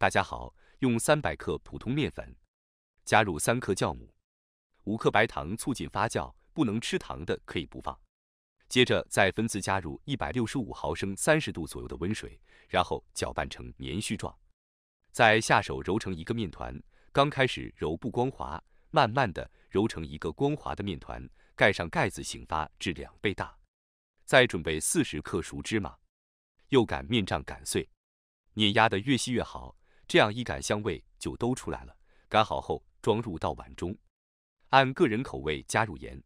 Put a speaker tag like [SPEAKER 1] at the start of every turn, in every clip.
[SPEAKER 1] 大家好，用三百克普通面粉，加入三克酵母，五克白糖促进发酵，不能吃糖的可以不放。接着再分次加入一百六十五毫升三十度左右的温水，然后搅拌成棉絮状，再下手揉成一个面团。刚开始揉不光滑，慢慢的揉成一个光滑的面团，盖上盖子醒发至两倍大。再准备四十克熟芝麻，用擀面杖擀碎，碾压的越细越好。这样一杆香味就都出来了。擀好后装入到碗中，按个人口味加入盐，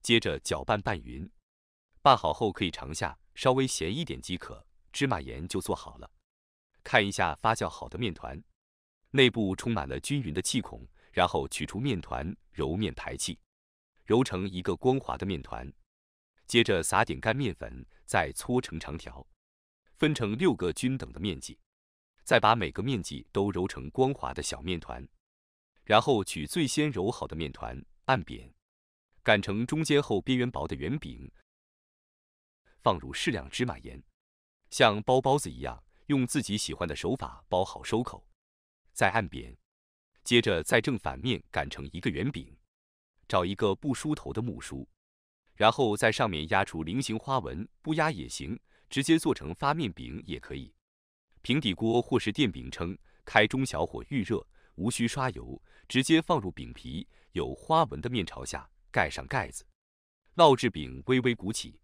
[SPEAKER 1] 接着搅拌拌匀。拌好后可以尝下，稍微咸一点即可。芝麻盐就做好了。看一下发酵好的面团，内部充满了均匀的气孔。然后取出面团揉面排气，揉成一个光滑的面团。接着撒点干面粉，再搓成长条，分成六个均等的面积。再把每个面积都揉成光滑的小面团，然后取最先揉好的面团按扁，擀成中间厚、边缘薄的圆饼，放入适量芝麻盐，像包包子一样，用自己喜欢的手法包好收口，再按扁，接着在正反面擀成一个圆饼，找一个不梳头的木梳，然后在上面压出菱形花纹，不压也行，直接做成发面饼也可以。平底锅或是电饼铛，开中小火预热，无需刷油，直接放入饼皮，有花纹的面朝下，盖上盖子，烙至饼微微鼓起，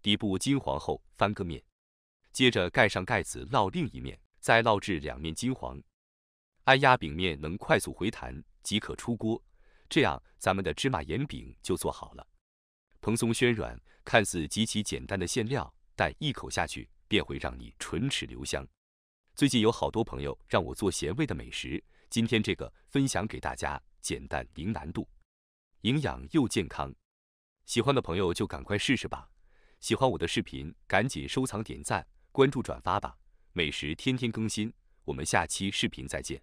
[SPEAKER 1] 底部金黄后翻个面，接着盖上盖子烙另一面，再烙至两面金黄，按压饼面能快速回弹即可出锅。这样咱们的芝麻盐饼就做好了，蓬松暄软，看似极其简单的馅料，但一口下去便会让你唇齿留香。最近有好多朋友让我做咸味的美食，今天这个分享给大家，简单零难度，营养又健康，喜欢的朋友就赶快试试吧。喜欢我的视频，赶紧收藏、点赞、关注、转发吧。美食天天更新，我们下期视频再见。